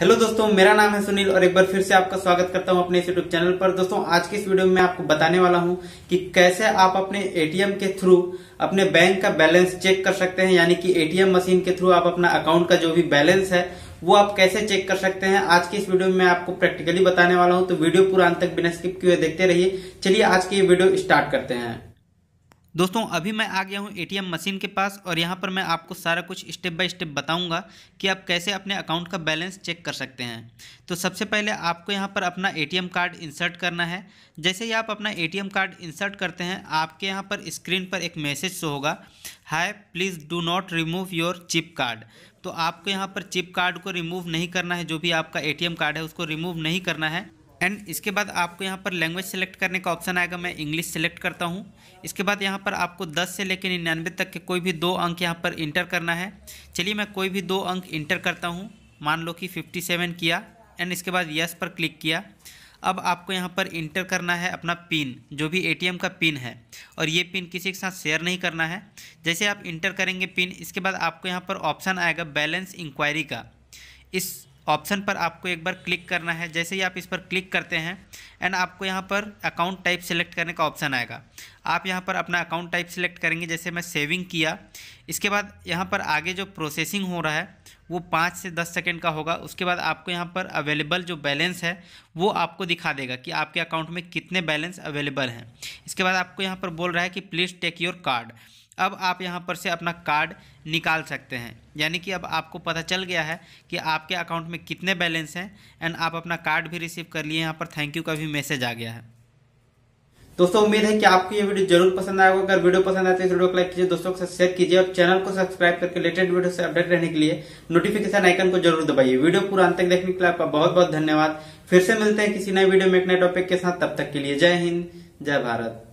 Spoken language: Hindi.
हेलो दोस्तों मेरा नाम है सुनील और एक बार फिर से आपका स्वागत करता हूं अपने इस यूट्यूब चैनल पर दोस्तों आज की इस वीडियो में मैं आपको बताने वाला हूं कि कैसे आप अपने एटीएम के थ्रू अपने बैंक का बैलेंस चेक कर सकते हैं यानी कि एटीएम मशीन के थ्रू आप अपना अकाउंट का जो भी बैलेंस है वो आप कैसे चेक कर सकते हैं आज की इस वीडियो में आपको प्रैक्टिकली बताने वाला हूँ तो वीडियो पूरा अंत तक बिना स्किप किए देखते रहिए चलिए आज की ये वीडियो स्टार्ट करते हैं दोस्तों अभी मैं आ गया हूँ एटीएम मशीन के पास और यहाँ पर मैं आपको सारा कुछ स्टेप बाय स्टेप बताऊँगा कि आप कैसे अपने अकाउंट का बैलेंस चेक कर सकते हैं तो सबसे पहले आपको यहाँ पर अपना ए कार्ड इंसर्ट करना है जैसे ही आप अपना ए कार्ड इंसर्ट करते हैं आपके यहाँ पर स्क्रीन पर एक मैसेज शो होगा hi please do not remove your chip card तो आपको यहाँ पर चिप कार्ड को रिमूव नहीं करना है जो भी आपका एटीएम कार्ड है उसको रिमूव नहीं करना है एंड इसके बाद आपको यहाँ पर लैंग्वेज सेलेक्ट करने का ऑप्शन आएगा मैं इंग्लिश सेलेक्ट करता हूँ इसके बाद यहाँ पर आपको 10 से लेकर निन्यानवे तक के कोई भी दो अंक यहाँ पर इंटर करना है चलिए मैं कोई भी दो अंक इंटर करता हूँ मान लो कि 57 किया एंड इसके बाद यस पर क्लिक किया अब आपको यहाँ पर इंटर करना है अपना पिन जो भी ए का पिन है और ये पिन किसी के साथ शेयर नहीं करना है जैसे आप इंटर करेंगे पिन इसके बाद आपको यहाँ पर ऑप्शन आएगा बैलेंस इंक्वायरी का इस ऑप्शन पर आपको एक बार क्लिक करना है जैसे ही आप इस पर क्लिक करते हैं एंड आपको यहाँ पर अकाउंट टाइप सेलेक्ट करने का ऑप्शन आएगा आप यहाँ पर अपना अकाउंट टाइप सेलेक्ट करेंगे जैसे मैं सेविंग किया इसके बाद यहाँ पर आगे जो प्रोसेसिंग हो रहा है वो पाँच से दस सेकेंड का होगा उसके बाद आपको यहाँ पर अवेलेबल जो बैलेंस है वो आपको दिखा देगा कि आपके अकाउंट में कितने बैलेंस अवेलेबल हैं इसके बाद आपको यहाँ पर बोल रहा है कि प्लीज़ टेक योर कार्ड अब आप यहाँ पर से अपना कार्ड निकाल सकते हैं यानी कि अब आपको पता चल गया है कि आपके अकाउंट में कितने बैलेंस हैं एंड आप अपना कार्ड भी रिसीव कर लिए यहाँ पर थैंक यू का भी मैसेज आ गया है दोस्तों उम्मीद है कि आपको ये वीडियो जरूर पसंद आएगा अगर वीडियो पसंद आए तो इस वीडियो को लाइक कीजिए दोस्तों के साथ शेयर कीजिए और चैनल को सब्सक्राइब करके लेटेस्ट वीडियो से अपडेट रहने के लिए नोटिफिकेशन आइकन को जरूर दबाइए वीडियो पूरा अंत तक देखने के लिए आपका बहुत बहुत धन्यवाद फिर से मिलते हैं किसी नए वीडियो में एक नए टॉपिक के साथ तब तक के लिए जय हिंद जय भारत